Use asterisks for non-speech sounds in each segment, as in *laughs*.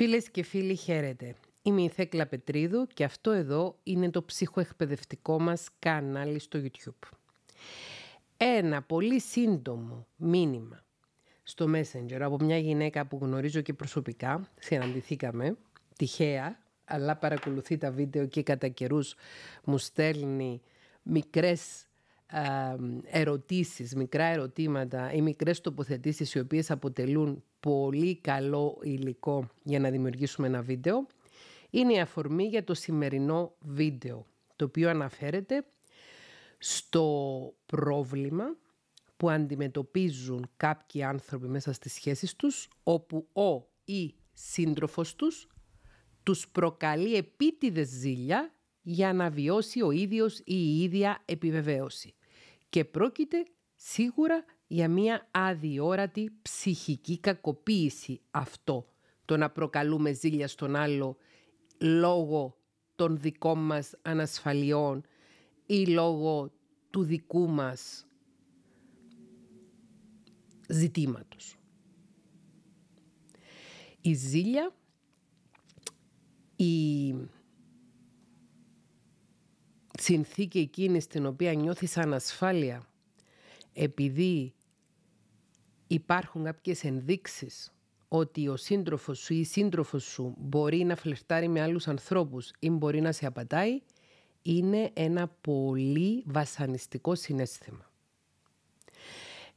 Φίλες και φίλοι χαίρετε. Είμαι η Θέκλα Πετρίδου και αυτό εδώ είναι το ψυχοεκπαιδευτικό μας κανάλι στο YouTube. Ένα πολύ σύντομο μήνυμα στο Messenger από μια γυναίκα που γνωρίζω και προσωπικά, συναντηθήκαμε, τυχαία, αλλά παρακολουθεί τα βίντεο και κατά καιρούς μου στέλνει μικρές ερωτήσεις, μικρά ερωτήματα ή μικρές τοποθετήσεις οι οποίες αποτελούν πολύ καλό υλικό για να δημιουργήσουμε ένα βίντεο είναι η αφορμή για το σημερινό βίντεο το οποίο αναφέρεται στο πρόβλημα που αντιμετωπίζουν κάποιοι άνθρωποι μέσα στις σχέσεις τους όπου ο ή σύντροφος τους τους προκαλεί επίτηδες ζήλια για να βιώσει ο ίδιος ή η ίδια επιβεβαίωση και πρόκειται σίγουρα για μία αδιόρατη ψυχική κακοποίηση αυτό το να προκαλούμε ζήλια στον άλλο λόγω των δικών μας ανασφαλιών ή λόγω του δικού μας ζητήματος. Η ζήλια, η συνθήκη εκείνη στην οποία νιώθεις ανασφάλεια επειδή υπάρχουν κάποιες ενδείξεις ότι ο σύντροφος σου ή η σύντροφος σου μπορεί να φλερτάρει με άλλους ανθρώπους ή μπορεί να σε απατάει, είναι ένα πολύ βασανιστικό συνέστημα.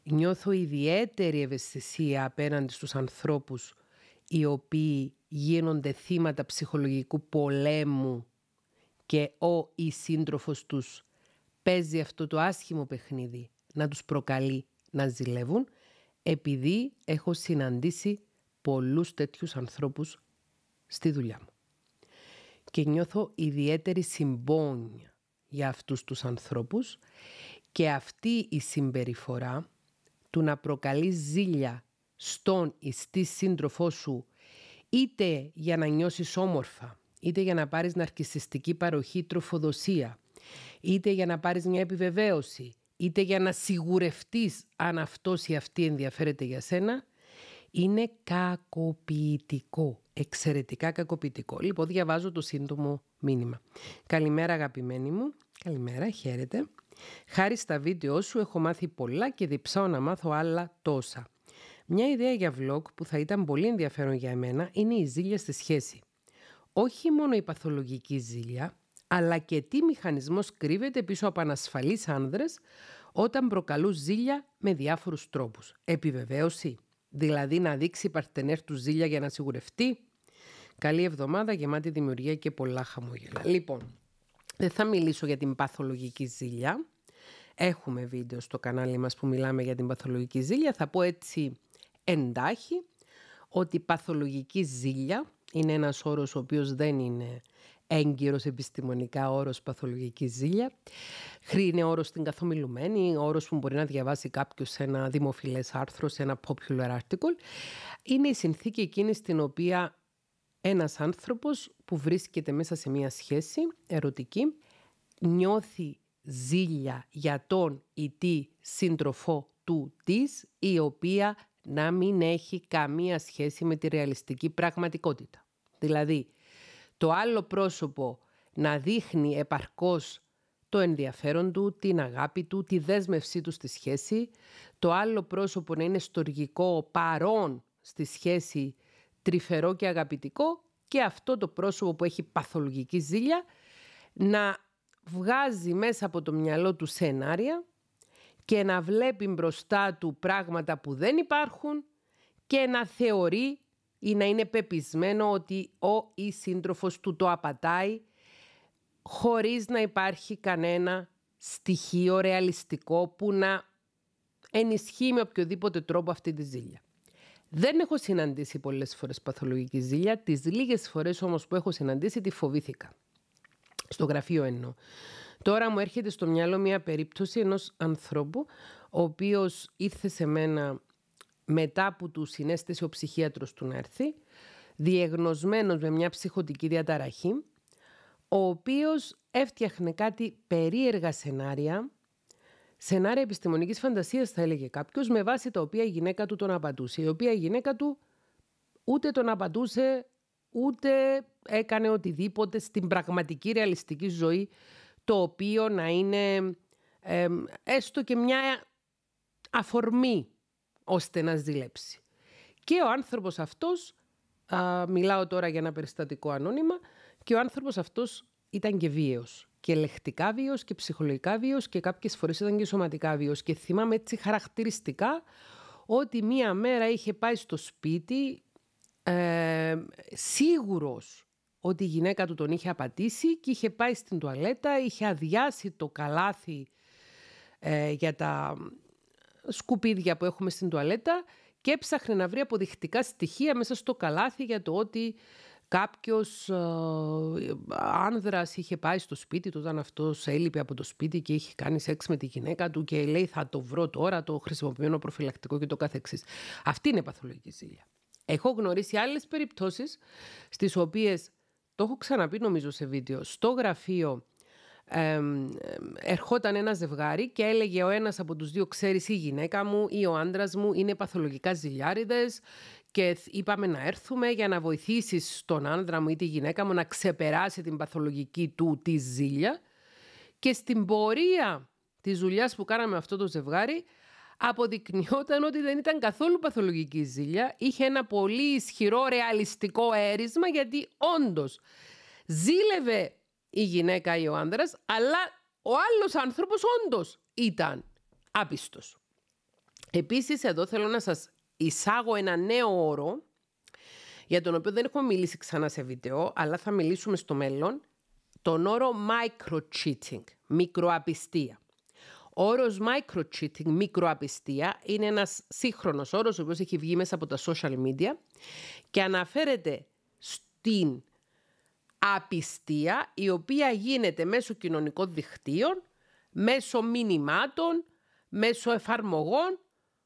Νιώθω ιδιαίτερη ευαισθησία απέναντι στους ανθρώπους οι οποίοι γίνονται θύματα ψυχολογικού πολέμου και ο ή σύντροφος τους παίζει αυτό το άσχημο παιχνίδι να τους προκαλεί να ζηλεύουν επειδή έχω συναντήσει πολλούς τέτοιους ανθρώπους στη δουλειά μου. Και νιώθω ιδιαίτερη συμπόνια για αυτούς τους ανθρώπους και αυτή η συμπεριφορά του να προκαλεί ζήλια στον ή στη σύντροφό σου είτε για να νιώσεις όμορφα είτε για να πάρεις ναρκισιστική παροχή τροφοδοσία, είτε για να πάρεις μια επιβεβαίωση, είτε για να σιγουρευτείς αν αυτός ή αυτή ενδιαφέρεται για σένα, είναι κακοποιητικό, εξαιρετικά κακοποιητικό. Λοιπόν, διαβάζω το σύντομο μήνυμα. Καλημέρα αγαπημένη μου, καλημέρα, χαίρετε. Χάρη στα βίντεο σου έχω μάθει πολλά και διψάω να μάθω άλλα τόσα. Μια ιδέα για vlog που θα ήταν πολύ ενδιαφέρον για εμένα είναι η ζήλια στη σχέση όχι μόνο η παθολογική ζήλια, αλλά και τι μηχανισμός κρύβεται πίσω από ανασφαλείς άνδρες όταν προκαλούν ζήλια με διάφορους τρόπους. Επιβεβαίωση, δηλαδή να δείξει παρτενέρ του ζήλια για να σιγουρευτεί. Καλή εβδομάδα, γεμάτη δημιουργία και πολλά χαμόγελα. Λοιπόν, δεν θα μιλήσω για την παθολογική ζήλια. Έχουμε βίντεο στο κανάλι μας που μιλάμε για την παθολογική ζήλια. Θα πω έτσι εντάχει ότι η παθολογική ζήλια είναι ένας όρος ο οποίος δεν είναι έγκυρος επιστημονικά όρος παθολογικής ζήλια. Χρή είναι όρος στην καθομιλουμένη, όρος που μπορεί να διαβάσει κάποιος σε ένα δημοφιλές άρθρο, σε ένα popular article. Είναι η συνθήκη εκείνη στην οποία ένας άνθρωπος που βρίσκεται μέσα σε μια σχέση ερωτική νιώθει ζήλια για τον ή τη σύντροφό του της η οποία να μην έχει καμία σχέση με τη ρεαλιστική πραγματικότητα. Δηλαδή, το άλλο πρόσωπο να δείχνει επαρκώς το ενδιαφέρον του, την αγάπη του, τη δέσμευσή του στη σχέση, το άλλο πρόσωπο να είναι στοργικό, παρόν στη σχέση, τρυφερό και αγαπητικό και αυτό το πρόσωπο που έχει παθολογική ζήλια να βγάζει μέσα από το μυαλό του σενάρια και να βλέπει μπροστά του πράγματα που δεν υπάρχουν και να θεωρεί ή να είναι πεπισμένο ότι ο ή σύντροφος του το απατάει χωρίς να υπάρχει κανένα στοιχείο ρεαλιστικό που να ενισχύει με οποιοδήποτε τρόπο αυτή τη ζήλια. Δεν έχω συναντήσει πολλές φορές παθολογική ζήλια, τις λίγες φορές όμως που έχω συναντήσει τη φοβήθηκα. Στο γραφείο εννοώ. Τώρα μου έρχεται στο μυαλό μια περίπτωση ενός ανθρώπου ο οποίος ήρθε σε μένα μετά που του συνέστησε ο ψυχίατρος του να έρθει, διεγνωσμένος με μια ψυχοτική διαταραχή, ο οποίος έφτιαχνε κάτι περίεργα σενάρια, σενάρια επιστημονικής φαντασίας θα έλεγε κάποιος, με βάση τα οποία η γυναίκα του τον απαντούσε η οποία η γυναίκα του ούτε τον απαντούσε ούτε έκανε οτιδήποτε στην πραγματική ρεαλιστική ζωή το οποίο να είναι έστω και μια αφορμή ώστε να ζηλέψει. Και ο άνθρωπος αυτός, μιλάω τώρα για ένα περιστατικό ανώνυμα, και ο άνθρωπος αυτός ήταν και βίαιος. Και λεχτικά βίαιος και ψυχολογικά βίαιος και κάποιες φορές ήταν και σωματικά βίαιος. Και θυμάμαι έτσι χαρακτηριστικά ότι μία μέρα είχε πάει στο σπίτι ε, σίγουρος ότι η γυναίκα του τον είχε απατήσει και είχε πάει στην τουαλέτα, είχε αδειάσει το καλάθι ε, για τα σκουπίδια που έχουμε στην τουαλέτα και έψαχνε να βρει αποδεικτικά στοιχεία μέσα στο καλάθι για το ότι κάποιος ε, άνδρας είχε πάει στο σπίτι του όταν αυτός έλειπε από το σπίτι και είχε κάνει σεξ με τη γυναίκα του και λέει θα το βρω τώρα το χρησιμοποιώ προφυλακτικό και το καθεξής. Αυτή είναι η παθολογική ζήλια. Έχω γνωρίσει άλλες περιπτώσεις στις οποίες το έχω ξαναπεί νομίζω σε βίντεο. Στο γραφείο ερχόταν ένα ζευγάρι και έλεγε ο ένας από τους δύο ξέρεις η γυναίκα μου ή ο άντρας μου είναι παθολογικά ζηλιάριδες και είπαμε να έρθουμε για να βοηθήσεις τον άντρα μου ή τη γυναίκα μου να ξεπεράσει την παθολογική του τη ζήλια και στην πορεία της δουλειάς που κάναμε αυτό το ζευγάρι αποδεικνύονταν ότι δεν ήταν καθόλου παθολογική ζήλια. Είχε ένα πολύ ισχυρό ρεαλιστικό αίρισμα, γιατί όντως ζήλευε η γυναίκα ή ο άνδρας, αλλά ο άλλος άνθρωπος όντως ήταν άπιστος. Επίσης εδώ θέλω να σας εισάγω ένα νέο όρο για τον οποίο δεν έχω μιλήσει ξανά σε βίντεο, αλλά θα μιλήσουμε στο μέλλον, τον όρο micro-cheating, μικροαπιστία. Ο όρος microcheating, μικροαπιστία, είναι ένας σύγχρονος όρος, ο οποίος έχει βγει μέσα από τα social media και αναφέρεται στην απιστία η οποία γίνεται μέσω κοινωνικών δικτύων, μέσω μηνυμάτων, μέσω εφαρμογών,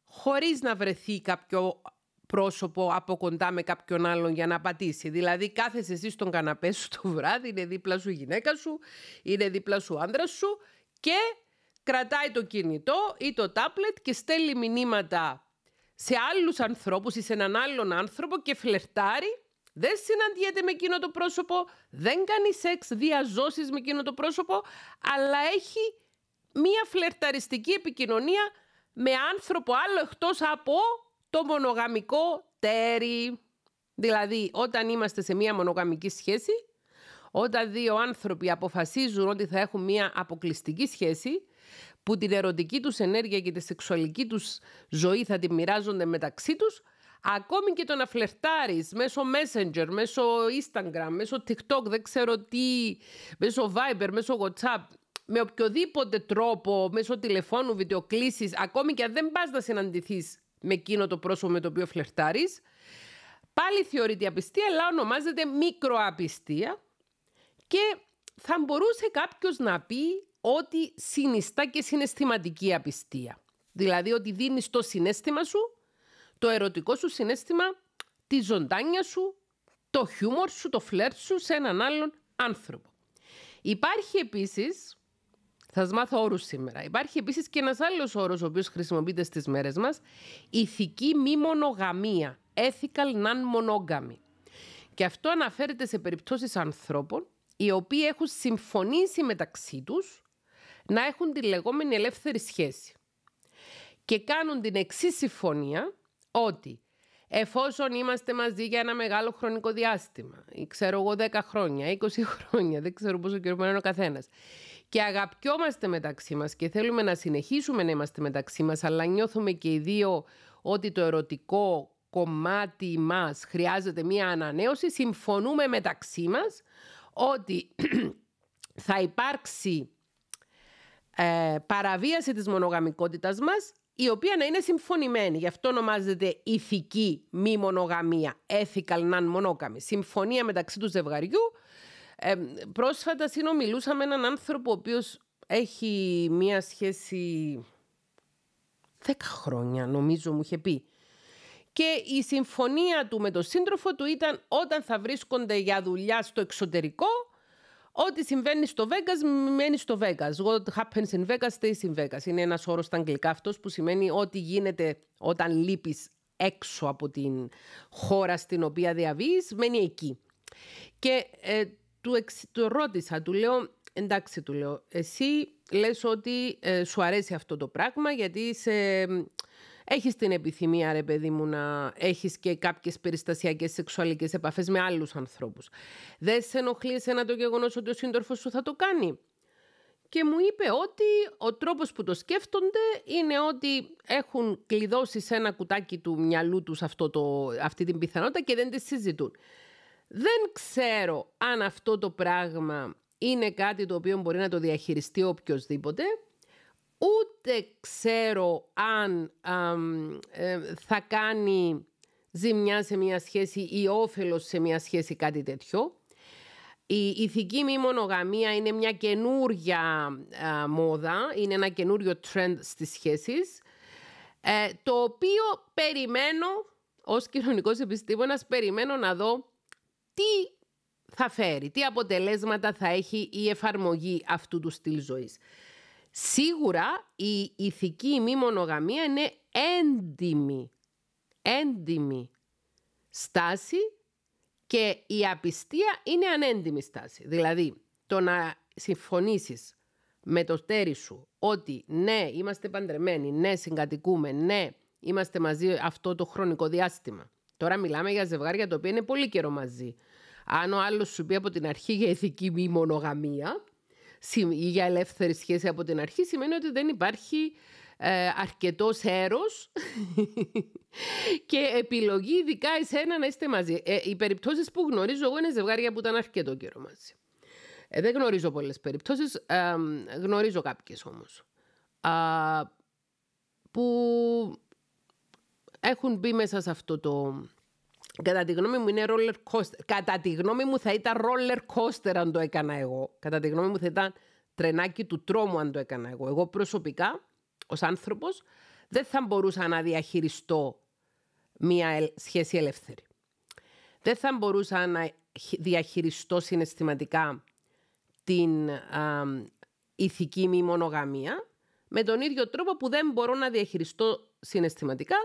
χωρίς να βρεθεί κάποιο πρόσωπο από κοντά με κάποιον άλλον για να πατήσει. Δηλαδή κάθεσαι εσύ στον καναπέ σου το βράδυ, είναι δίπλα σου η γυναίκα σου, είναι δίπλα σου άντρας σου και κρατάει το κινητό ή το τάπλετ και στέλνει μηνύματα σε άλλους ανθρώπους ή σε έναν άλλον άνθρωπο και φλερτάρει. Δεν συναντιέται με εκείνο το πρόσωπο, δεν κάνει σεξ διαζώσεις με εκείνο το πρόσωπο, αλλά έχει μία φλερταριστική επικοινωνία με άνθρωπο άλλο εκτός από το μονογαμικό τέρι. Δηλαδή, όταν είμαστε σε μία μονογαμική σχέση, όταν δύο άνθρωποι αποφασίζουν ότι θα έχουν μία αποκλειστική σχέση, που την ερωτική τους ενέργεια και τη σεξουαλική τους ζωή θα τη μοιράζονται μεταξύ τους, ακόμη και το να φλερτάρεις μέσω Messenger, μέσω Instagram, μέσω TikTok, δεν ξέρω τι, μέσω Viber, μέσω WhatsApp, με οποιοδήποτε τρόπο, μέσω τηλεφώνου, βιντεοκλήσεις, ακόμη και αν δεν πας να συναντηθείς με εκείνο το πρόσωπο με το οποίο φλερτάρεις, πάλι θεωρείται απιστία, αλλά ονομάζεται μικροαπιστία και θα μπορούσε κάποιος να πει ό,τι συνιστά και συναισθηματική απιστία. Δηλαδή ότι δίνεις το συνέστημα σου, το ερωτικό σου συνέστημα, τη ζωντάνια σου, το χιούμορ σου, το φλερ σου σε έναν άλλον άνθρωπο. Υπάρχει επίσης, θα σας μάθω όρους σήμερα, υπάρχει επίσης και ένας άλλος όρος ο οποίος χρησιμοποιείται στις μέρες μας, ηθική μη μονογαμία, ethical non-monogamy. Και αυτό αναφέρεται σε περιπτώσεις ανθρώπων οι οποίοι έχουν συμφωνήσει μεταξύ τους να έχουν τη λεγόμενη ελεύθερη σχέση. Και κάνουν την εξής συμφωνία ότι εφόσον είμαστε μαζί για ένα μεγάλο χρονικό διάστημα, ξέρω εγώ 10 χρόνια, 20 *laughs* χρόνια, δεν ξέρω πόσο καιρό είναι ο καθένας, και αγαπιόμαστε μεταξύ μας και θέλουμε να συνεχίσουμε να είμαστε μεταξύ μας, αλλά νιώθουμε και οι δύο ότι το ερωτικό κομμάτι μας χρειάζεται μία ανανέωση, συμφωνούμε μεταξύ μας ότι *clears throat* θα υπάρξει ε, παραβίαση της μονογαμικότητας μας η οποία να είναι συμφωνημένη. Γι' αυτό ονομάζεται ηθική μη μονογαμία, ethical non-monogamy, συμφωνία μεταξύ του ζευγαριού. Ε, πρόσφατα συνομιλούσα με έναν άνθρωπο ο οποίος έχει μία σχέση 10 χρόνια νομίζω μου είχε πει. Και η συμφωνία του με τον σύντροφο του ήταν όταν θα βρίσκονται για δουλειά στο εξωτερικό Ό,τι συμβαίνει στο Vegas μένει στο Vegas. What happens in Vegas stays in Vegas. Είναι ένας όρος στα αγγλικά αυτός που σημαίνει ότι γίνεται όταν λείπεις έξω από την χώρα στην οποία διαβείς, μένει εκεί. Και ε, του, εξ, του ρώτησα, του λέω, εντάξει του λέω, εσύ λες ότι ε, σου αρέσει αυτό το πράγμα γιατί είσαι έχεις την επιθυμία, ρε παιδί μου, να έχεις και κάποιες περιστασιακές σεξουαλικές επαφές με άλλους ανθρώπους. Δεν σε ενοχλεί ένα το γεγονός ότι ο σύντροφος σου θα το κάνει. Και μου είπε ότι ο τρόπος που το σκέφτονται είναι ότι έχουν κλειδώσει σε ένα κουτάκι του μυαλού τους αυτό το, αυτή την πιθανότητα και δεν τη συζητούν. Δεν ξέρω αν αυτό το πράγμα είναι κάτι το οποίο μπορεί να το διαχειριστεί οποιοδήποτε ούτε ξέρω αν ε, θα κάνει ζημιά σε μια σχέση ή όφελος σε μια σχέση κάτι τέτοιο. Η ηθική μη μονογαμία είναι μια καινούρια μόδα, είναι ένα καινούριο trend στις σχέσεις, ε, το οποίο περιμένω, ως κοινωνικός επιστήμονας, περιμένω να δω τι θα φέρει, τι αποτελέσματα θα έχει η εφαρμογή αυτού του στυλ ζωής. Σίγουρα η ηθική μη μονογαμία είναι έντιμη, έντιμη στάση και η απιστία είναι ανέντιμη στάση. Δηλαδή, το να συμφωνήσεις με το στέρι σου ότι ναι, είμαστε παντρεμένοι, ναι, συγκατοικούμε, ναι, είμαστε μαζί αυτό το χρονικό διάστημα. Τώρα μιλάμε για ζευγάρια τα οποία είναι πολύ καιρό μαζί. Αν ο άλλος σου πει από την αρχή για ηθική μη μονογαμία, ή για ελεύθερη σχέση από την αρχή σημαίνει ότι δεν υπάρχει ε, αρκετός έρος *laughs* και επιλογή ειδικά εσένα να είστε μαζί. Ε, οι περιπτώσεις που γνωρίζω εγώ είναι ζευγάρια που ήταν αρκετό καιρό μαζί. Ε, δεν γνωρίζω πολλές περιπτώσεις, γνωρίζω κάποιες όμως. που έχουν μπει μέσα σε αυτό το Κατά τη γνώμη μου είναι roller coaster. Κατά τη γνώμη μου θα ήταν roller coaster αν το έκανα εγώ. Κατά τη γνώμη μου θα ήταν τρενάκι του τρόμου αν το έκανα εγώ. Εγώ προσωπικά, ως άνθρωπος, δεν θα μπορούσα να διαχειριστώ μία σχέση ελεύθερη. Δεν θα μπορούσα να διαχειριστώ συναισθηματικά την α, ηθική μη μονογαμία με τον ίδιο τρόπο που δεν μπορώ να διαχειριστώ συναισθηματικά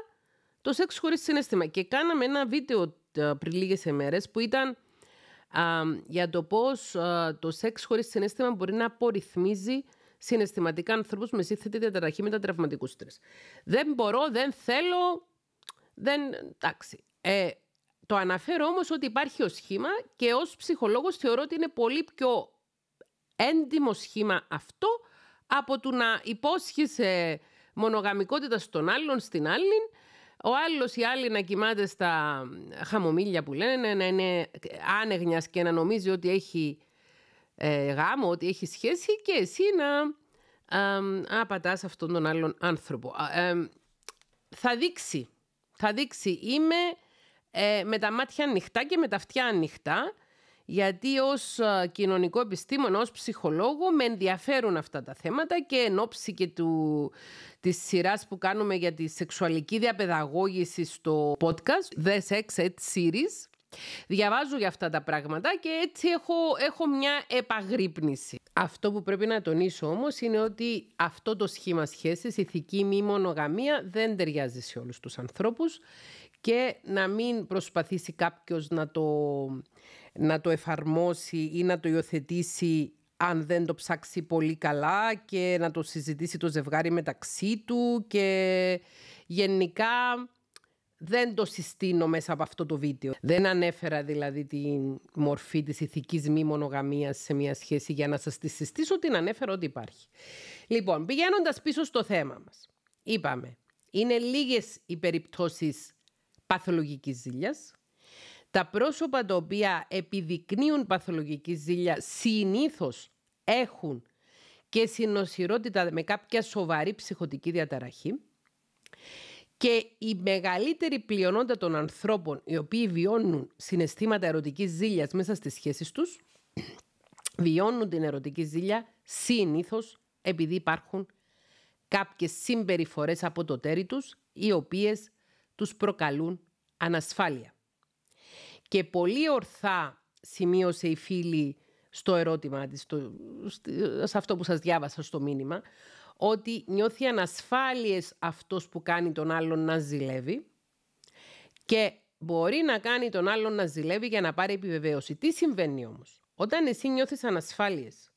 το σεξ χωρίς συνέστημα. Και κάναμε ένα βίντεο ε, πριν λίγες ημέρες που ήταν α, για το πώς ε, το σεξ χωρίς συνέστημα μπορεί να απορριθμίζει συναισθηματικά ανθρώπους με σύνθετη διαταραχή μετατραυματικού στρες. Δεν μπορώ, δεν θέλω. Δεν. Εντάξει. Ε, το αναφέρω όμως ότι υπάρχει ο σχήμα και ως ψυχολόγος θεωρώ ότι είναι πολύ πιο έντιμο σχήμα αυτό από το να υπόσχεσαι μονογαμικότητα στον άλλον, στην άλλη ο άλλος ή άλλη να κοιμάται στα χαμομίλια που λένε, να είναι άνεγνια και να νομίζει ότι έχει ε, γάμο, ότι έχει σχέση και εσύ να απατάς αυτόν τον άλλον άνθρωπο. θα δείξει. Θα δείξει. Είμαι ε, με τα μάτια ανοιχτά και με τα αυτιά ανοιχτά γιατί ως ε, κοινωνικό επιστήμονα, ως ψυχολόγο με ενδιαφέρουν αυτά τα θέματα και εν ώψη και του, της σειράς που κάνουμε για τη σεξουαλική διαπαιδαγώγηση στο podcast The Sex Ed Series Διαβάζω για αυτά τα πράγματα και έτσι έχω, έχω μια επαγρύπνηση. Αυτό που πρέπει να τονίσω όμως είναι ότι αυτό το σχήμα σχέσης, ηθική μη μονογαμία, δεν ταιριάζει σε όλους τους ανθρώπους και να μην προσπαθήσει κάποιος να το, να το εφαρμόσει ή να το υιοθετήσει αν δεν το ψάξει πολύ καλά και να το συζητήσει το ζευγάρι μεταξύ του και γενικά δεν το συστήνω μέσα από αυτό το βίντεο. Δεν ανέφερα δηλαδή τη μορφή της ηθικής μη μονογαμίας σε μια σχέση για να σας τη συστήσω, την ανέφερα ότι υπάρχει. Λοιπόν, πηγαίνοντας πίσω στο θέμα μας, είπαμε, είναι λίγες οι περιπτώσεις παθολογικής ζήλιας. Τα πρόσωπα τα οποία επιδεικνύουν παθολογική ζήλια συνήθως έχουν και συνοσυρότητα με κάποια σοβαρή ψυχοτική διαταραχή. Και η μεγαλύτερη πλειονότητα των ανθρώπων οι οποίοι βιώνουν συναισθήματα ερωτικής ζήλιας μέσα στις σχέσεις τους, βιώνουν την ερωτική ζήλια συνήθως επειδή υπάρχουν κάποιες συμπεριφορές από το τέρι τους, οι οποίες τους προκαλούν ανασφάλεια. Και πολύ ορθά σημείωσε η φίλη στο ερώτημα της, σε αυτό που σας διάβασα στο μήνυμα, ότι νιώθει ανασφάλειες αυτός που κάνει τον άλλον να ζηλεύει και μπορεί να κάνει τον άλλον να ζηλεύει για να πάρει επιβεβαίωση. Τι συμβαίνει όμως. Όταν εσύ νιώθεις ανασφάλειες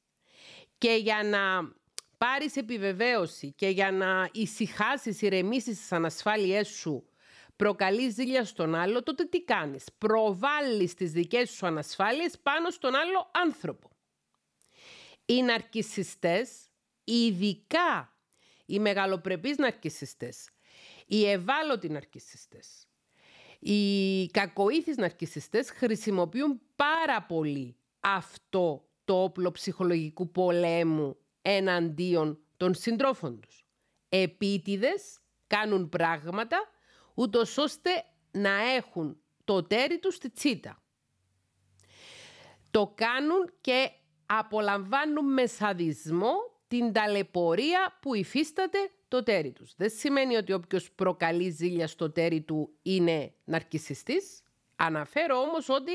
και για να πάρεις επιβεβαίωση και για να ησυχάσεις, ηρεμήσεις τις ανασφάλειές σου, προκαλείς ζήλια στον άλλο, τότε τι κάνεις. Προβάλλεις τις δικές σου ανασφάλειες πάνω στον άλλο άνθρωπο. Οι ναρκισιστές, ειδικά οι μεγαλοπρεπείς ναρκισιστές, οι ευάλωτοι ναρκισιστές, οι κακοήθεις ναρκισιστές χρησιμοποιούν πάρα πολύ αυτό το όπλο ψυχολογικού πολέμου εναντίον των συντρόφων τους. Επίτηδες κάνουν πράγματα ούτως ώστε να έχουν το τέρι τους στη τσίτα. Το κάνουν και απολαμβάνουν με σαδισμό την ταλαιπωρία που υφίσταται το τέρι τους. Δεν σημαίνει ότι όποιος προκαλεί ζήλια στο τέρι του είναι ναρκισιστής. Αναφέρω όμως ότι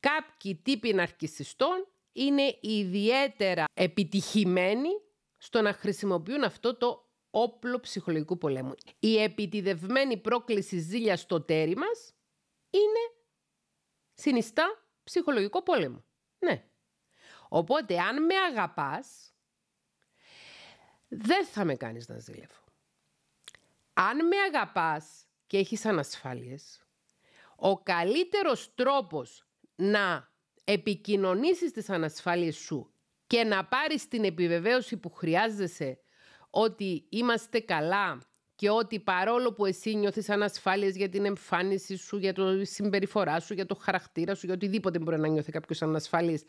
κάποιοι τύποι ναρκισιστών είναι ιδιαίτερα επιτυχημένοι στο να χρησιμοποιούν αυτό το όπλο ψυχολογικού πολέμου. Η επιτιδευμένη πρόκληση ζήλιας στο τέρι μας είναι συνιστά ψυχολογικό πόλεμο. Ναι. Οπότε αν με αγαπάς, δεν θα με κάνεις να ζήλευω. Αν με αγαπάς και έχεις ανασφάλειες, ο καλύτερος τρόπος να επικοινωνήσεις τις ανασφάλειες σου και να πάρεις την επιβεβαίωση που χρειάζεσαι ότι είμαστε καλά και ότι παρόλο που εσύ νιώθεις ανασφάλειες για την εμφάνιση σου, για το συμπεριφορά σου, για το χαρακτήρα σου, για οτιδήποτε μπορεί να νιώθει κάποιος ανασφάλειες,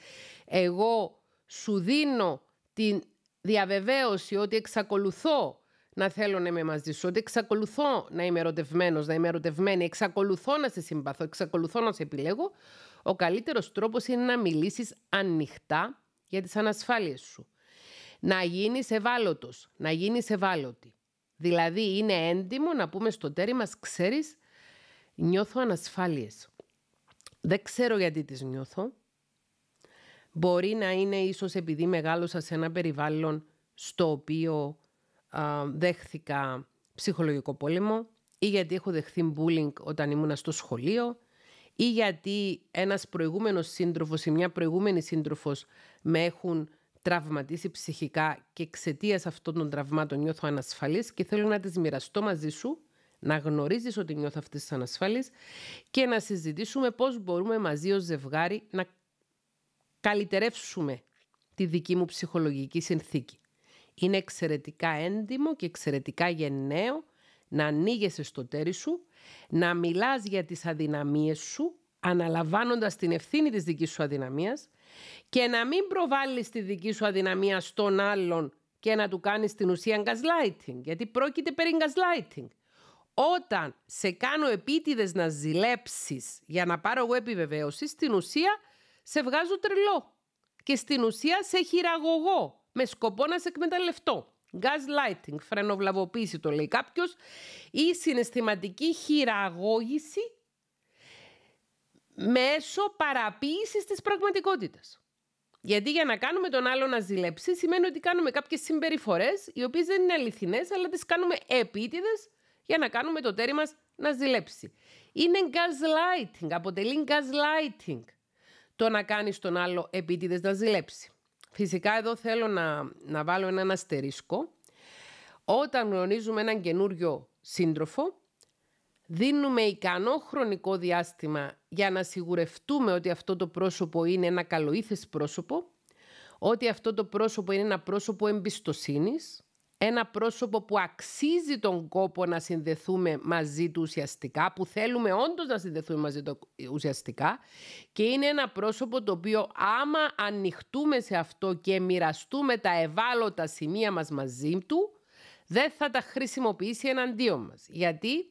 εγώ σου δίνω την διαβεβαίωση ότι εξακολουθώ να θέλω να είμαι μαζί σου, ότι εξακολουθώ να είμαι ερωτευμένος, να είμαι ερωτευμένη, εξακολουθώ να σε συμπαθώ, εξακολουθώ να σε επιλέγω, ο καλύτερος τρόπος είναι να μιλήσεις ανοιχτά για τις ανασφάλειες σου να γίνει ευάλωτος, να γίνει ευάλωτη. Δηλαδή είναι έντιμο να πούμε στο τέρι μας, ξέρεις, νιώθω ανασφάλειες. Δεν ξέρω γιατί τις νιώθω. Μπορεί να είναι ίσως επειδή μεγάλωσα σε ένα περιβάλλον στο οποίο δέχθηκα ψυχολογικό πόλεμο ή γιατί έχω δεχθεί bullying όταν ήμουν στο σχολείο ή γιατί ένας προηγούμενος σύντροφος ή μια προηγούμενη σύντροφος με έχουν τραυματίσει ψυχικά και εξαιτίας αυτών των τραυμάτων νιώθω ανασφαλής και θέλω να τις μοιραστώ μαζί σου, να γνωρίζεις ότι νιώθω αυτή τη ανασφαλή, και να συζητήσουμε πώς μπορούμε μαζί ως ζευγάρι να καλυτερεύσουμε τη δική μου ψυχολογική συνθήκη. Είναι εξαιρετικά έντιμο και εξαιρετικά γενναίο να ανοίγεσαι στο τέρι σου, να μιλάς για τις αδυναμίες σου, αναλαμβάνοντας την ευθύνη της δικής σου αδυναμίας και να μην προβάλλεις τη δική σου αδυναμία στον άλλον και να του κάνεις την ουσία gaslighting, γιατί πρόκειται περί gaslighting. Όταν σε κάνω επίτηδες να ζηλέψεις για να πάρω εγώ επιβεβαίωση, στην ουσία σε βγάζω τρελό και στην ουσία σε χειραγωγώ με σκοπό να σε εκμεταλλευτώ. Gaslighting, φρενοβλαβοποίηση το λέει κάποιος, ή συναισθηματική χειραγώγηση μέσω παραποίησης της πραγματικότητας. Γιατί για να κάνουμε τον άλλο να ζηλέψει σημαίνει ότι κάνουμε κάποιες συμπεριφορές οι οποίες δεν είναι αληθινές, αλλά τις κάνουμε επίτηδες για να κάνουμε το τέρι μας να ζηλέψει. Είναι gaslighting, αποτελεί gaslighting το να κάνεις τον άλλο επίτηδες να ζηλέψει. Φυσικά εδώ θέλω να, να βάλω έναν αστερίσκο. Όταν γνωρίζουμε έναν καινούριο σύντροφο, Δίνουμε ικανό χρονικό διάστημα για να σιγουρευτούμε ότι αυτό το πρόσωπο είναι ένα καλοήθες πρόσωπο, ότι αυτό το πρόσωπο είναι ένα πρόσωπο εμπιστοσύνης, ένα πρόσωπο που αξίζει τον κόπο να συνδεθούμε μαζί του ουσιαστικά, που θέλουμε όντως να συνδεθούμε μαζί του ουσιαστικά και είναι ένα πρόσωπο το οποίο άμα ανοιχτούμε σε αυτό και μοιραστούμε τα ευάλωτα σημεία μας μαζί του, δεν θα τα χρησιμοποιήσει εναντίον μας. Γιατί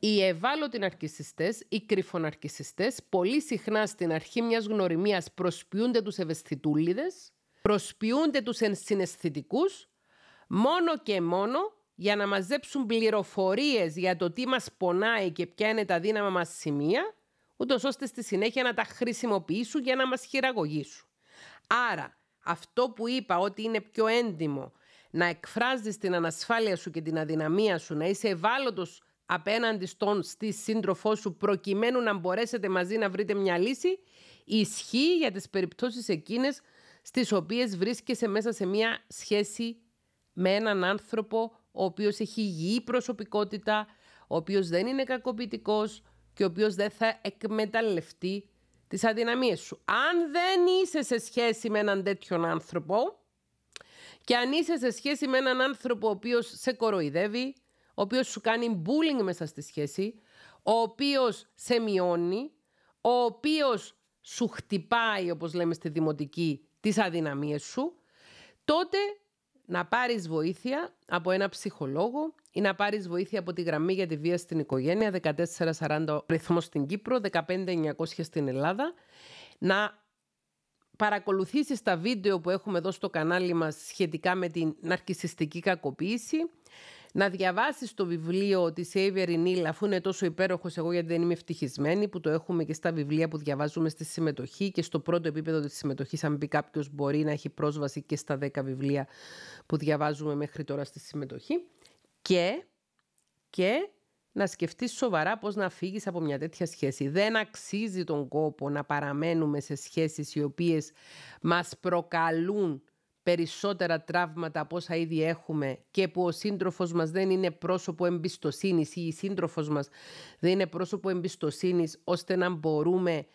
οι ευάλωτοι ναρκιστέ, οι κρυφοναρκιστέ, πολύ συχνά στην αρχή μιας γνωριμίας προσποιούνται τους ευαισθητούλιδες, προσποιούνται τους ενσυναισθητικούς, μόνο και μόνο για να μαζέψουν πληροφορίες για το τι μας πονάει και ποια είναι τα δύναμα μας σημεία, ούτως ώστε στη συνέχεια να τα χρησιμοποιήσουν για να μας χειραγωγήσουν. Άρα, αυτό που είπα ότι είναι πιο έντιμο να εκφράζεις την ανασφάλεια σου και την αδυναμία σου, να είσαι ευάλωτος απέναντι στον στη σύντροφό σου προκειμένου να μπορέσετε μαζί να βρείτε μια λύση ισχύει για τις περιπτώσεις εκείνες στις οποίες βρίσκεσαι μέσα σε μια σχέση με έναν άνθρωπο ο οποίος έχει υγιή προσωπικότητα, ο οποίος δεν είναι κακοποιητικός και ο οποίος δεν θα εκμεταλλευτεί τις αδυναμίες σου. Αν δεν είσαι σε σχέση με έναν τέτοιον άνθρωπο και αν είσαι σε σχέση με έναν άνθρωπο ο οποίος σε κοροϊδεύει, ο οποίος σου κάνει bullying μέσα στη σχέση, ο οποίος σε μειώνει, ο οποίος σου χτυπάει, όπως λέμε στη δημοτική, τις αδυναμίες σου, τότε να πάρεις βοήθεια από ένα ψυχολόγο ή να πάρεις βοήθεια από τη γραμμή για τη βία στην οικογένεια 1440 ρυθμός στην Κύπρο, 15900 στην Ελλάδα, να παρακολουθήσεις τα βίντεο που έχουμε εδώ στο κανάλι μας σχετικά με την ναρκισιστική κακοποίηση, να διαβάσεις το βιβλίο της Avery Neal αφού είναι τόσο υπέροχος εγώ γιατί δεν είμαι ευτυχισμένη που το έχουμε και στα βιβλία που διαβάζουμε στη συμμετοχή και στο πρώτο επίπεδο της συμμετοχής αν πει κάποιος μπορεί να έχει πρόσβαση και στα 10 βιβλία που διαβάζουμε μέχρι τώρα στη συμμετοχή και, και να σκεφτείς σοβαρά πώς να φύγεις από μια τέτοια σχέση. Δεν αξίζει τον κόπο να παραμένουμε σε σχέσεις οι οποίες μας προκαλούν περισσότερα τραύματα από όσα ήδη έχουμε και που ο σύντροφος μας δεν είναι πρόσωπο εμπιστοσύνης ή η σύντροφος μας δεν είναι πρόσωπο εμπιστοσύνης ώστε να μπορούμε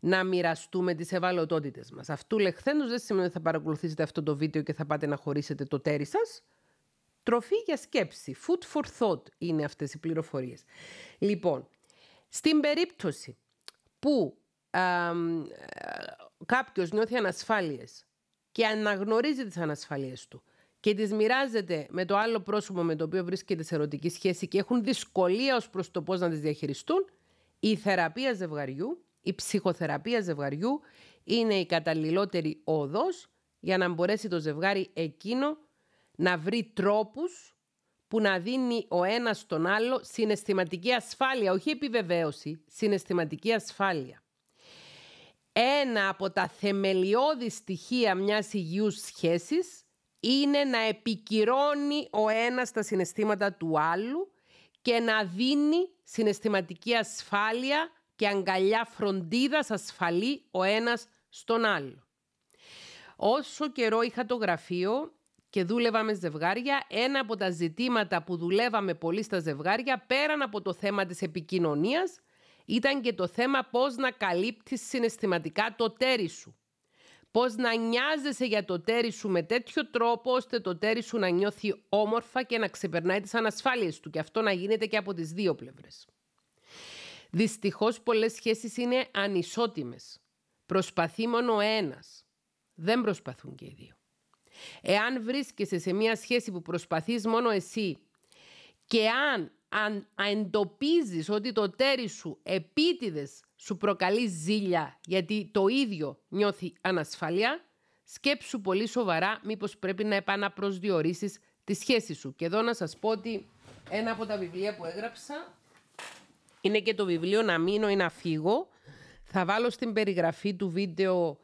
να μοιραστούμε τις ευαλωτότητες μας. Αυτού λεχθέντος δεν σημαίνει ότι θα παρακολουθήσετε αυτό το βίντεο και θα πάτε να χωρίσετε το τέρι σας. Τροφή για σκέψη, food for thought είναι αυτές οι πληροφορίες. Λοιπόν, στην περίπτωση που ε, κάποιος νιώθει ανασφάλειες και αναγνωρίζει τις ανασφαλίες του και τις μοιράζεται με το άλλο πρόσωπο με το οποίο βρίσκεται σε ερωτική σχέση και έχουν δυσκολία ως προς το πώς να τις διαχειριστούν, η θεραπεία ζευγαριού, η ψυχοθεραπεία ζευγαριού είναι η καταλληλότερη οδός για να μπορέσει το ζευγάρι εκείνο να βρει τρόπους που να δίνει ο ένας τον άλλο συναισθηματική ασφάλεια, όχι επιβεβαίωση, συναισθηματική ασφάλεια. Ένα από τα θεμελιώδη στοιχεία μιας υγιούς σχέσης είναι να επικυρώνει ο ένας τα συναισθήματα του άλλου και να δίνει συναισθηματική ασφάλεια και αγκαλιά φροντίδας ασφαλή ο ένας στον άλλο. Όσο καιρό είχα το γραφείο και δούλευα με ζευγάρια, ένα από τα ζητήματα που δουλεύαμε πολύ στα ζευγάρια, πέραν από το θέμα της επικοινωνίας, ήταν και το θέμα πώς να καλύπτεις συναισθηματικά το τέρι σου. Πώς να νοιάζεσαι για το τέρι σου με τέτοιο τρόπο ώστε το τέρι σου να νιώθει όμορφα και να ξεπερνάει τις ανασφάλειες του και αυτό να γίνεται και από τις δύο πλευρές. Δυστυχώς πολλές σχέσεις είναι ανισότιμες. Προσπαθεί μόνο ένας. Δεν προσπαθούν και οι δύο. Εάν βρίσκεσαι σε μια σχέση που προσπαθείς μόνο εσύ και αν, αν ότι το τέρι σου επίτηδες σου προκαλεί ζήλια γιατί το ίδιο νιώθει ανασφάλεια, σκέψου πολύ σοβαρά μήπως πρέπει να επαναπροσδιορίσεις τη σχέση σου. Και εδώ να σας πω ότι ένα από τα βιβλία που έγραψα είναι και το βιβλίο «Να μείνω ή να φύγω». Θα βάλω στην περιγραφή του βίντεο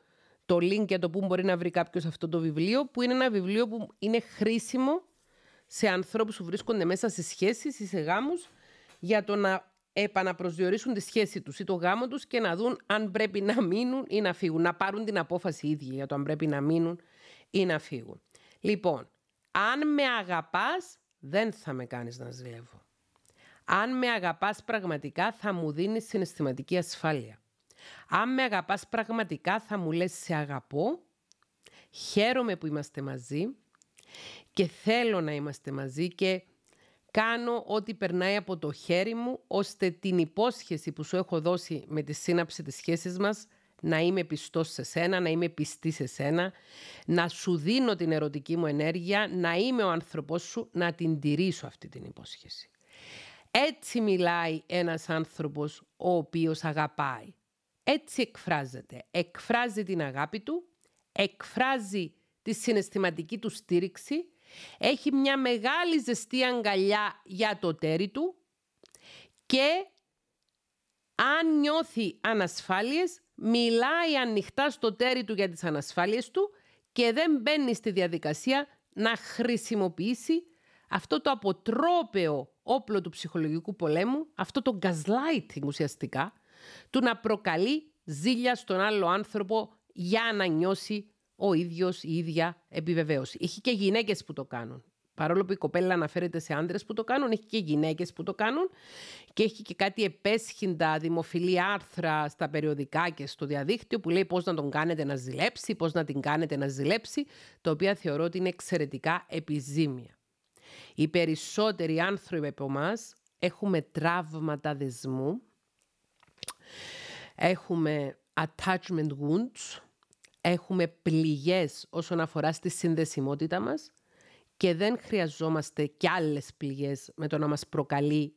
το link για το που μπορεί να βρει κάποιος αυτό το βιβλίο, που είναι ένα βιβλίο που είναι χρήσιμο σε ανθρώπους που βρίσκονται μέσα σε σχέσεις ή σε γάμους για το να επαναπροσδιορίσουν τη σχέση τους ή το γάμο τους και να δουν αν πρέπει να μείνουν ή να φύγουν. Να πάρουν την απόφαση οι ίδιοι για το αν πρέπει να μείνουν ή να φύγουν. Λοιπόν, αν με αγαπάς, δεν θα με κάνεις να ζηλεύω. Αν με αγαπάς πραγματικά, θα μου δίνεις συναισθηματική ασφάλεια. Αν με αγαπάς πραγματικά θα μου λες σε αγαπώ, χαίρομαι που είμαστε μαζί, και θέλω να είμαστε μαζί και κάνω ό,τι περνάει από το χέρι μου ώστε την υπόσχεση που σου έχω δώσει με τη σύναψη της σχέσης μας να είμαι πιστός σε σένα, να είμαι πιστή σε σένα, να σου δίνω την ερωτική μου ενέργεια, να είμαι ο άνθρωπός σου, να την τηρήσω αυτή την υπόσχεση. Έτσι μιλάει ένας άνθρωπος ο οποίος αγαπάει. Έτσι εκφράζεται. Εκφράζει την αγάπη του, εκφράζει τη συναισθηματική του στήριξη, έχει μια μεγάλη ζεστή αγκαλιά για το τέρι του και αν νιώθει ανασφάλειες, μιλάει ανοιχτά στο τέρι του για τις ανασφάλειες του και δεν μπαίνει στη διαδικασία να χρησιμοποιήσει αυτό το αποτρόπαιο όπλο του ψυχολογικού πολέμου, αυτό το gaslighting ουσιαστικά, του να προκαλεί ζήλια στον άλλο άνθρωπο για να νιώσει ο ίδιος, η ίδια επιβεβαίωση. Έχει και γυναίκες που το κάνουν. Παρόλο που η κοπέλα αναφέρεται σε άντρες που το κάνουν, έχει και γυναίκες που το κάνουν και έχει και κάτι επέσχυντα δημοφιλή άρθρα στα περιοδικά και στο διαδίκτυο που λέει πώς να τον κάνετε να ζηλέψει, πώς να την κάνετε να ζηλέψει, το οποίο θεωρώ ότι είναι εξαιρετικά επιζήμια. Οι περισσότεροι άνθρωποι από εμάς έχουμε τραύματα δεσμού, έχουμε attachment wounds, έχουμε πληγές όσον αφορά στη συνδεσιμότητα μας και δεν χρειαζόμαστε κι άλλες πληγές με το να μας προκαλεί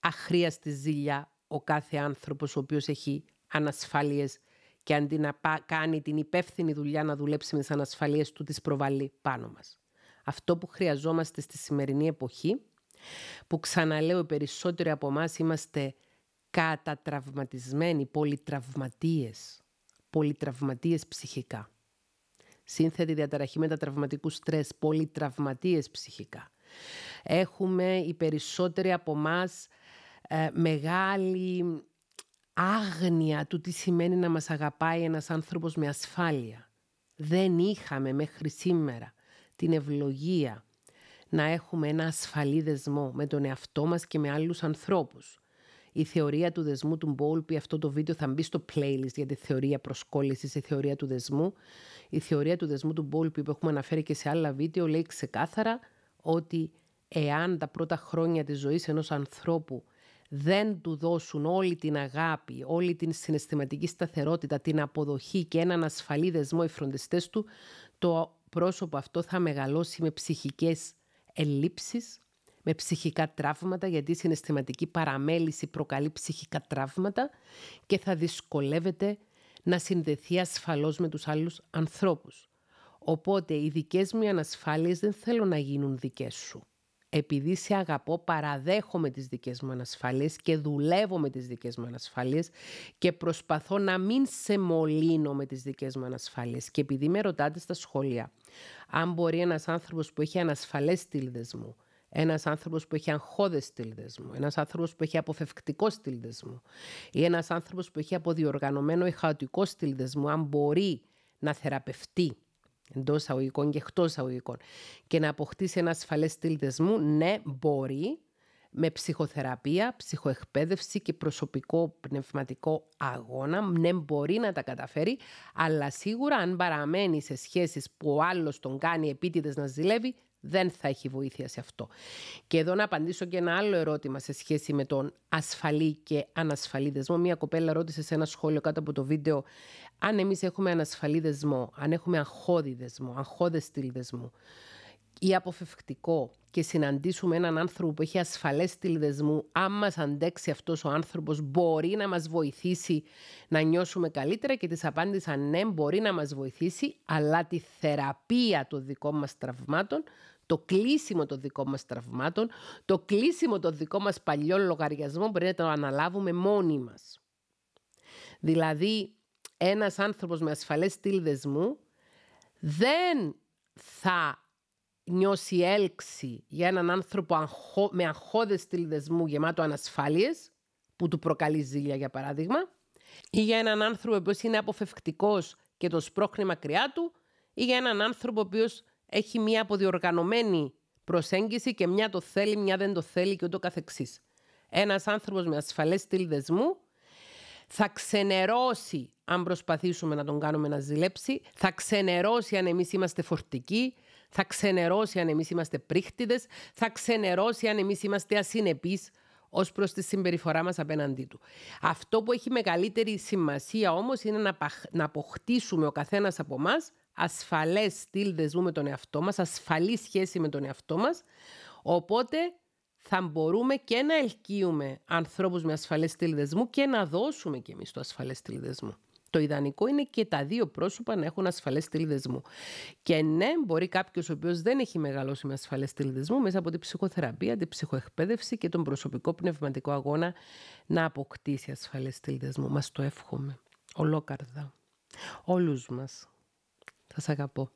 αχρίαστη ζήλια ο κάθε άνθρωπος ο οποίος έχει ανασφάλειες και αντί να κάνει την υπεύθυνη δουλειά να δουλέψει με τις ανασφαλίες του, τις προβάλλει πάνω μας. Αυτό που χρειαζόμαστε στη σημερινή εποχή, που ξαναλέω περισσότεροι από εμάς είμαστε κατατραυματισμένοι, πολυτραυματίες, πολυτραυματίες ψυχικά. Σύνθετη διαταραχή μετατραυματικού στρες, πολυτραυματίες ψυχικά. Έχουμε οι περισσότεροι από εμά μεγάλη άγνοια του τι σημαίνει να μας αγαπάει ένας άνθρωπος με ασφάλεια. Δεν είχαμε μέχρι σήμερα την ευλογία να έχουμε ένα ασφαλή δεσμό με τον εαυτό μας και με άλλους ανθρώπους η θεωρία του δεσμού του Μπόλπη. Αυτό το βίντεο θα μπει στο playlist για τη θεωρία προσκόλλησης, η θεωρία του δεσμού. Η θεωρία του δεσμού του Μπόλπη που έχουμε αναφέρει και σε άλλα βίντεο λέει ξεκάθαρα ότι εάν τα πρώτα χρόνια της ζωής ενός ανθρώπου δεν του δώσουν όλη την αγάπη, όλη την συναισθηματική σταθερότητα, την αποδοχή και έναν ασφαλή δεσμό οι φροντιστές του, το πρόσωπο αυτό θα μεγαλώσει με ψυχικές ελλείψεις, με ψυχικά τραύματα, γιατί η συναισθηματική παραμέληση προκαλεί ψυχικά τραύματα και θα δυσκολεύεται να συνδεθεί ασφαλώς με τους άλλους ανθρώπους. Οπότε οι δικές μου ανασφάλειες δεν θέλω να γίνουν δικές σου. Επειδή σε αγαπώ, παραδέχομαι τις δικές μου ανασφάλειες και δουλεύω με τις δικές μου ανασφάλειες και προσπαθώ να μην σε μολύνω με τις δικές μου ανασφάλειες. Και επειδή με ρωτάτε στα σχόλια, αν μπορεί ένας άνθρωπος που έχει ανασφαλές στήλδες μου ένας άνθρωπος που έχει αγχώδες στυλ δεσμού, ένας άνθρωπος που έχει αποφευκτικό στυλ δεσμού ή ένας άνθρωπος που έχει αποδιοργανωμένο ή χαοτικό στυλ δεσμού, αν μπορεί να θεραπευτεί εντός αγωγικών και εκτός αγωγικών και να αποκτήσει ένα ασφαλές στυλ δεσμού, ναι, μπορεί με ψυχοθεραπεία, ψυχοεκπαίδευση και προσωπικό πνευματικό αγώνα. Ναι, μπορεί να τα καταφέρει, αλλά σίγουρα αν παραμένει σε σχέσεις που ο άλλος τον κάνει επίτηδες να ζηλεύει, δεν θα έχει βοήθεια σε αυτό. Και εδώ να απαντήσω και ένα άλλο ερώτημα σε σχέση με τον ασφαλή και ανασφαλή δεσμό. Μία κοπέλα ρώτησε σε ένα σχόλιο κάτω από το βίντεο αν εμείς έχουμε ανασφαλή δεσμό, αν έχουμε αγχώδη δεσμό, αγχώδε στυλ δεσμού ή αποφευκτικό και συναντήσουμε έναν άνθρωπο που έχει ασφαλές στυλ δεσμού, αν μας αντέξει αυτός ο άνθρωπος μπορεί να μας βοηθήσει να νιώσουμε καλύτερα και της απάντησα ναι μπορεί να μας βοηθήσει αλλά τη θεραπεία των δικών μας τραυμάτων το κλείσιμο των δικών μας τραυμάτων, το κλείσιμο των δικών μας παλιών λογαριασμών πρέπει να το αναλάβουμε μόνοι μας. Δηλαδή, ένας άνθρωπος με ασφαλές στήλ δεσμού δεν θα νιώσει έλξη για έναν άνθρωπο με αγχώδες στήλ δεσμού γεμάτο ανασφάλειες, που του προκαλεί ζήλια για παράδειγμα, ή για έναν άνθρωπο που είναι αποφευκτικός και το σπρώχνει μακριά του, ή για έναν άνθρωπο ο οποίος έχει μια αποδιοργανωμένη προσέγγιση και μια το θέλει, μια δεν το θέλει και ούτω καθεξής. Ένας άνθρωπος με ασφαλές στυλ δεσμού θα ξενερώσει αν προσπαθήσουμε να τον κάνουμε να ζηλέψει, θα ξενερώσει αν εμείς είμαστε φορτικοί, θα ξενερώσει αν εμείς είμαστε πρίχτιδες, θα ξενερώσει αν εμείς είμαστε ασυνεπείς ως προς τη συμπεριφορά μας απέναντί του. Αυτό που έχει μεγαλύτερη σημασία όμως είναι να αποκτήσουμε ο καθένας από μας ασφαλές στυλ δεσμού με τον εαυτό μας, ασφαλή σχέση με τον εαυτό μας, οπότε θα μπορούμε και να ελκύουμε ανθρώπους με ασφαλές στυλ δεσμού και να δώσουμε κι εμείς το ασφαλές στυλ δεσμού. Το ιδανικό είναι και τα δύο πρόσωπα να έχουν ασφαλές στυλ δεσμού. Και ναι, μπορεί κάποιος ο οποίος δεν έχει μεγαλώσει με ασφαλές στυλ δεσμού μέσα από την ψυχοθεραπεία, την ψυχοεκπαίδευση και τον προσωπικό πνευματικό αγώνα να αποκτήσει ασφαλές στυλ δεσμού. Μας το εύχομαι. Ολόκαρδα. Όλους μας. Das tá, acabou.